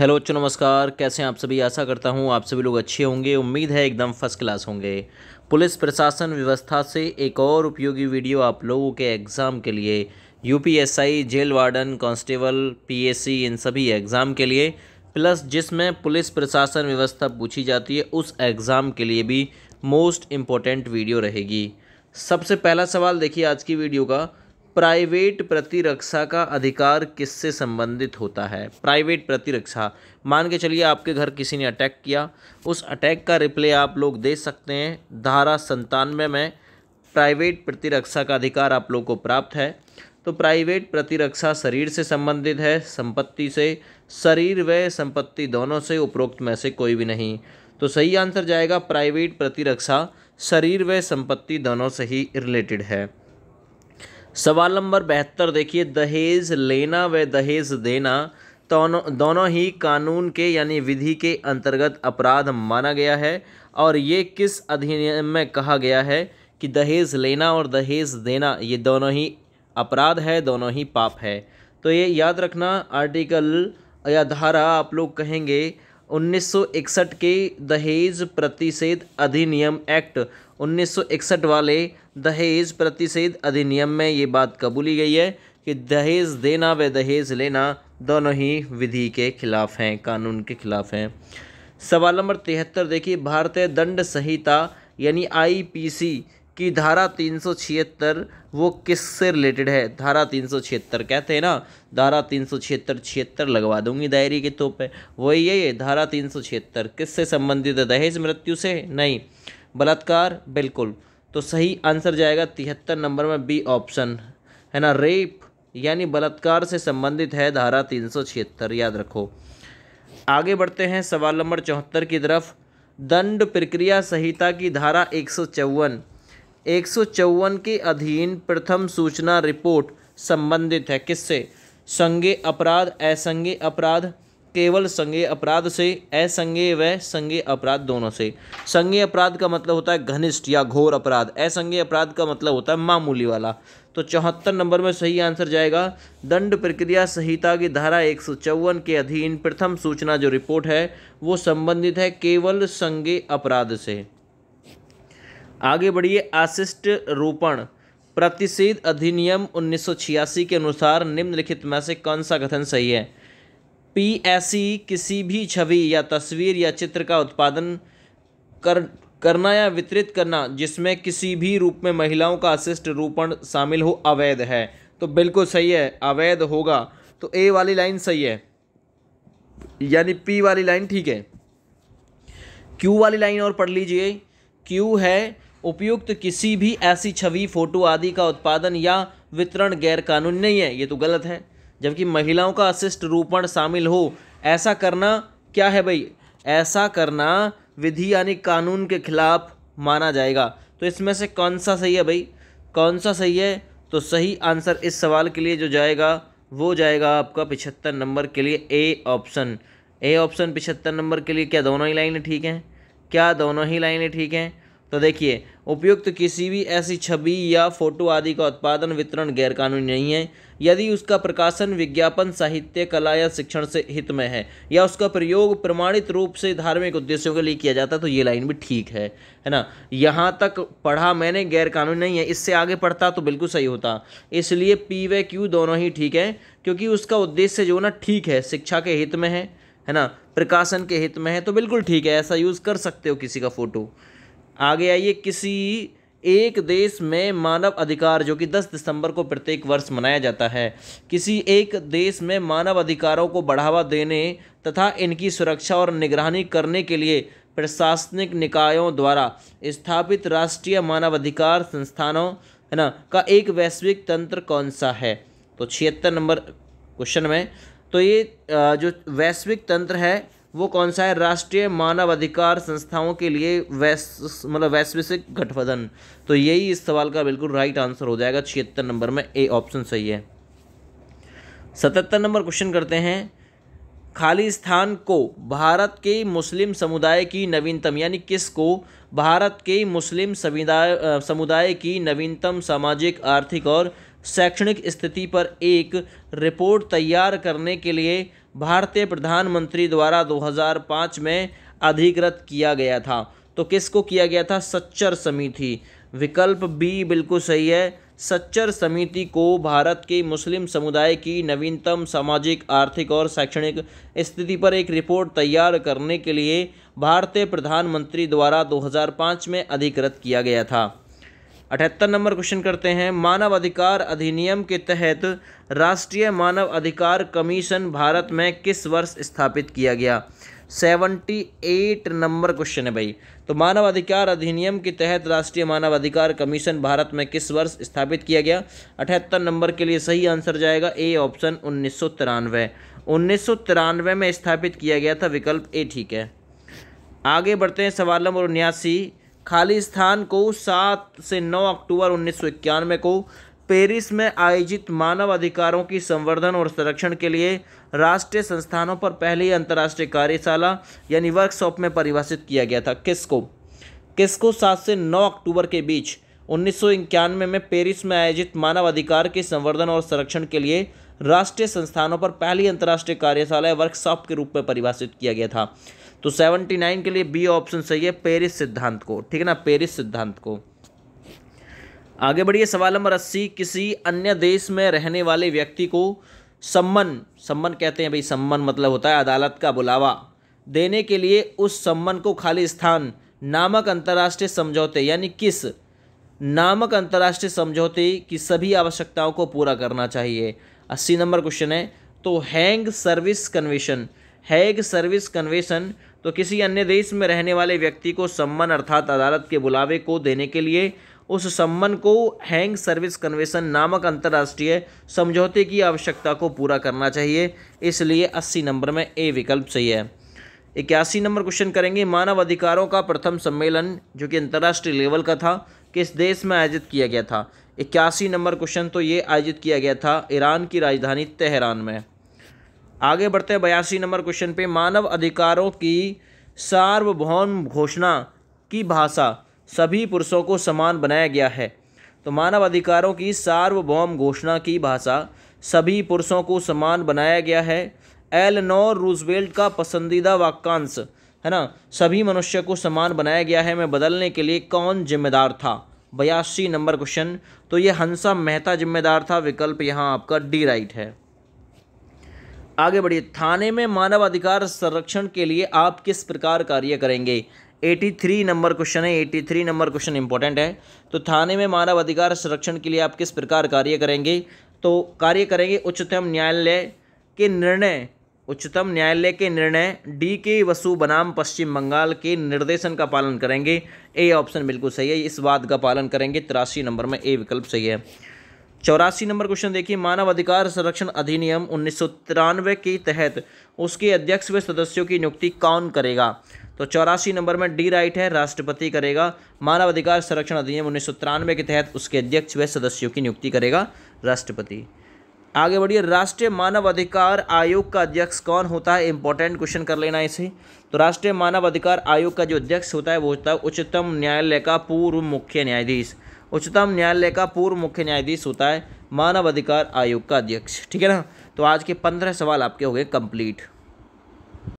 hello बच्चों नमस्कार कैसे हैं आप सभी आशा करता हूं आप सभी लोग अच्छे होंगे उम्मीद है एकदम फर्स्ट क्लास होंगे पुलिस प्रशासन व्यवस्था से एक और उपयोगी वीडियो आप लोगों के एग्ज़ाम के लिए UPSI jail warden constable PSC इन सभी एग्ज़ाम के लिए प्लस जिसमें पुलिस प्रशासन व्यवस्था पूछी जाती है उस एग्ज़ाम के लिए भी मोस्ट इम्पोर्टेंट वीडियो रहेगी सबसे पहला सवाल देखिए आज की वीडियो का प्राइवेट प्रतिरक्षा का अधिकार किससे संबंधित होता है प्राइवेट प्रतिरक्षा मान के चलिए आपके घर किसी ने अटैक किया उस अटैक का रिप्ले आप लोग दे सकते हैं धारा संतानवे में, प्राइवेट प्रतिरक्षा का अधिकार आप लोग को प्राप्त है तो प्राइवेट प्रतिरक्षा शरीर से संबंधित है संपत्ति से शरीर व संपत्ति दोनों से उपरोक्त में से कोई भी नहीं तो सही आंसर जाएगा प्राइवेट प्रतिरक्षा शरीर व संपत्ति दोनों से ही रिलेटेड है सवाल नंबर बहत्तर देखिए दहेज लेना व दहेज देना दोनों दोनों ही कानून के यानी विधि के अंतर्गत अपराध माना गया है और ये किस अधिनियम में कहा गया है कि दहेज लेना और दहेज देना ये दोनों ही अपराध है दोनों ही पाप है तो ये याद रखना आर्टिकल या धारा आप लोग कहेंगे 1961 के दहेज प्रतिषेध अधिनियम एक्ट 1961 वाले दहेज प्रतिषेध अधिनियम में ये बात कबूली गई है कि दहेज देना व दहेज लेना दोनों ही विधि के खिलाफ हैं कानून के खिलाफ हैं सवाल नंबर तिहत्तर देखिए भारतीय दंड संहिता यानी आईपीसी कि धारा तीन सौ छिहत्तर वो किससे रिलेटेड है धारा तीन सौ छिहत्तर कहते हैं ना धारा तीन सौ छिहत्तर छिहत्तर लगवा दूंगी डायरी के तौर पे वही है ये धारा तीन सौ छिहत्तर किससे संबंधित है दहेज मृत्यु से नहीं बलात्कार बिल्कुल तो सही आंसर जाएगा तिहत्तर नंबर में बी ऑप्शन है ना रेप यानी बलात्कार से संबंधित है धारा तीन सौ छिहत्तर याद रखो आगे बढ़ते हैं सवाल नंबर चौहत्तर की तरफ दंड प्रक्रिया संहिता की धारा एक सौ चौवन एक सौ चौवन के अधीन प्रथम सूचना रिपोर्ट संबंधित है किससे संज्ञे अपराध असंज्ञे अपराध केवल संज्ञे अपराध से असंज्ञे व संज्ञे अपराध दोनों से संज्ञे अपराध का मतलब होता है घनिष्ठ या घोर अपराध असंज्ञे अपराध का मतलब होता है मामूली वाला तो चौहत्तर नंबर में सही आंसर जाएगा दंड प्रक्रिया संहिता की धारा एक के अधीन प्रथम सूचना जो रिपोर्ट है वो संबंधित है केवल संज्ञे अपराध से आगे बढ़िए आशिष्ट रोपण प्रतिषेध अधिनियम 1986 के अनुसार निम्नलिखित में से कौन सा कथन सही है पी पीएससी किसी भी छवि या तस्वीर या चित्र का उत्पादन कर करना या वितरित करना जिसमें किसी भी रूप में महिलाओं का अशिष्ट रोपण शामिल हो अवैध है तो बिल्कुल सही है अवैध होगा तो ए वाली लाइन सही है यानी पी वाली लाइन ठीक है क्यू वाली लाइन और पढ़ लीजिए क्यू है उपयुक्त किसी भी ऐसी छवि फोटो आदि का उत्पादन या वितरण गैरकानूनी नहीं है ये तो गलत है जबकि महिलाओं का अशिष्ट रूपण शामिल हो ऐसा करना क्या है भाई ऐसा करना विधि यानी कानून के खिलाफ माना जाएगा तो इसमें से कौन सा सही है भाई कौन सा सही है तो सही आंसर इस सवाल के लिए जो जाएगा वो जाएगा आपका पिछहत्तर नंबर के लिए ए ऑप्शन ए ऑप्शन पिछहत्तर नंबर के लिए क्या दोनों ही लाइनें ठीक हैं क्या दोनों ही लाइनें ठीक हैं तो देखिए उपयुक्त तो किसी भी ऐसी छवि या फोटो आदि का उत्पादन वितरण गैरकानूनी नहीं है यदि उसका प्रकाशन विज्ञापन साहित्य कला या शिक्षण से हित में है या उसका प्रयोग प्रमाणित रूप से धार्मिक उद्देश्यों के लिए किया जाता है तो ये लाइन भी ठीक है है ना यहाँ तक पढ़ा मैंने गैरकानूनी नहीं है इससे आगे पढ़ता तो बिल्कुल सही होता इसलिए पी व क्यू दोनों ही ठीक है क्योंकि उसका उद्देश्य जो ना ठीक है शिक्षा के हित में है है ना प्रकाशन के हित में है तो बिल्कुल ठीक है ऐसा यूज़ कर सकते हो किसी का फ़ोटो आगे आइए किसी एक देश में मानव अधिकार जो कि 10 दिसंबर को प्रत्येक वर्ष मनाया जाता है किसी एक देश में मानव अधिकारों को बढ़ावा देने तथा इनकी सुरक्षा और निगरानी करने के लिए प्रशासनिक निकायों द्वारा स्थापित राष्ट्रीय मानवाधिकार संस्थानों है ना का एक वैश्विक तंत्र कौन सा है तो छिहत्तर नंबर क्वेश्चन में तो ये जो वैश्विक तंत्र है वो कौन सा है राष्ट्रीय मानवाधिकार संस्थाओं के लिए वैश मतलब वैश्विक गठबंधन तो यही इस सवाल का बिल्कुल राइट आंसर हो जाएगा छिहत्तर नंबर में ए ऑप्शन सही है सतहत्तर नंबर क्वेश्चन करते हैं स्थान को भारत के मुस्लिम समुदाय की नवीनतम यानी किस को भारत के मुस्लिम समुदाय समुदाय की नवीनतम सामाजिक आर्थिक और शैक्षणिक स्थिति पर एक रिपोर्ट तैयार करने के लिए भारतीय प्रधानमंत्री द्वारा 2005 में अधिकृत किया गया था तो किसको किया गया था सच्चर समिति विकल्प बी बिल्कुल सही है सच्चर समिति को भारत के मुस्लिम समुदाय की नवीनतम सामाजिक आर्थिक और शैक्षणिक स्थिति पर एक रिपोर्ट तैयार करने के लिए भारतीय प्रधानमंत्री द्वारा 2005 में अधिकृत किया गया था अठहत्तर नंबर क्वेश्चन करते हैं मानव अधिकार अधिनियम के तहत राष्ट्रीय मानव अधिकार कमीशन भारत में किस वर्ष स्थापित किया गया सेवेंटी एट नंबर क्वेश्चन है भाई तो मानव अधिकार अधिनियम के तहत राष्ट्रीय मानव अधिकार कमीशन भारत में किस वर्ष स्थापित किया गया अठहत्तर नंबर के लिए सही आंसर जाएगा ए ऑप्शन उन्नीस सौ तिरानवे उन्नीस सौ तिरानवे में स्थापित किया गया था विकल्प ए ठीक है आगे बढ़ते हैं सवाल नंबर उन्यासी खाली स्थान को सात से नौ अक्टूबर उन्नीस को पेरिस में आयोजित मानव अधिकारों की संवर्धन और संरक्षण के लिए राष्ट्रीय संस्थानों पर पहली अंतर्राष्ट्रीय कार्यशाला यानी वर्कशॉप में परिभाषित किया गया था किसको किसको सात से नौ अक्टूबर के बीच उन्नीस में पेरिस में आयोजित मानव अधिकार के संवर्धन और संरक्षण के लिए राष्ट्रीय संस्थानों पर पहली अंतर्राष्ट्रीय कार्यशाला वर्कशॉप के रूप में परिभाषित किया गया था तो 79 के लिए बी ऑप्शन सही है पेरिस सिद्धांत को ठीक है ना पेरिस सिद्धांत को आगे बढ़िए सवाल नंबर अस्सी किसी अन्य देश में रहने वाले व्यक्ति को सम्मन सम्मन कहते हैं भाई सम्मन मतलब होता है अदालत का बुलावा देने के लिए उस सम्मन को खाली स्थान नामक अंतर्राष्ट्रीय समझौते यानी किस नामक अंतर्राष्ट्रीय समझौते की सभी आवश्यकताओं को पूरा करना चाहिए अस्सी नंबर क्वेश्चन है तो Hague service convention Hague service convention तो किसी अन्य देश में रहने वाले व्यक्ति को सम्मन अर्थात अदालत के बुलावे को देने के लिए उस सम्मन को हैंग सर्विस कन्वेशन नामक अंतर्राष्ट्रीय समझौते की आवश्यकता को पूरा करना चाहिए इसलिए 80 नंबर में ए विकल्प सही है इक्यासी नंबर क्वेश्चन करेंगे मानव अधिकारों का प्रथम सम्मेलन जो कि अंतर्राष्ट्रीय लेवल का था किस देश में आयोजित किया गया था इक्यासी नंबर क्वेश्चन तो ये आयोजित किया गया था ईरान की राजधानी तेहरान में आगे बढ़ते हैं बयासी नंबर क्वेश्चन पे मानव अधिकारों की सार्वभौम घोषणा की भाषा सभी पुरुषों को समान बनाया गया है तो मानव अधिकारों की सार्वभौम घोषणा की भाषा सभी पुरुषों को समान बनाया गया है एलनोर रूजवेल्ट का पसंदीदा वाक्यांश है ना सभी मनुष्य को समान बनाया गया है मैं बदलने के लिए कौन जिम्मेदार था बयासी नंबर क्वेश्चन तो ये हंसा मेहता जिम्मेदार था विकल्प यहाँ आपका डी राइट है आगे बढ़िए थाने में मानवाधिकार संरक्षण के लिए आप किस प्रकार कार्य करेंगे 83 नंबर क्वेश्चन है 83 नंबर क्वेश्चन इंपॉर्टेंट है तो थाने में मानवाधिकार संरक्षण के लिए आप किस प्रकार कार्य करेंगे तो कार्य करेंगे उच्चतम न्यायालय के निर्णय उच्चतम न्यायालय के निर्णय डी के वसु बनाम पश्चिम बंगाल के निर्देशन का पालन करेंगे ए ऑप्शन बिल्कुल सही है इस बात का पालन करेंगे तिरासी नंबर में ए विकल्प सही है चौरासी नंबर क्वेश्चन देखिए मानवाधिकार संरक्षण अधिनियम उन्नीस के तहत उसके अध्यक्ष व सदस्यों की नियुक्ति कौन करेगा तो चौरासी नंबर में डी राइट है राष्ट्रपति करेगा मानवाधिकार संरक्षण अधिनियम उन्नीस के तहत उसके अध्यक्ष व सदस्यों की नियुक्ति करेगा राष्ट्रपति आगे बढ़िए राष्ट्रीय मानव अधिकार आयोग का अध्यक्ष कौन होता है इंपॉर्टेंट क्वेश्चन कर लेना इसे तो राष्ट्रीय मानव अधिकार आयोग का जो अध्यक्ष होता है वो होता है उच्चतम न्यायालय का पूर्व मुख्य न्यायाधीश उच्चतम न्यायालय का पूर्व मुख्य न्यायाधीश होता है मानव अधिकार आयोग का अध्यक्ष ठीक है ना तो आज के पंद्रह सवाल आपके हो गए कंप्लीट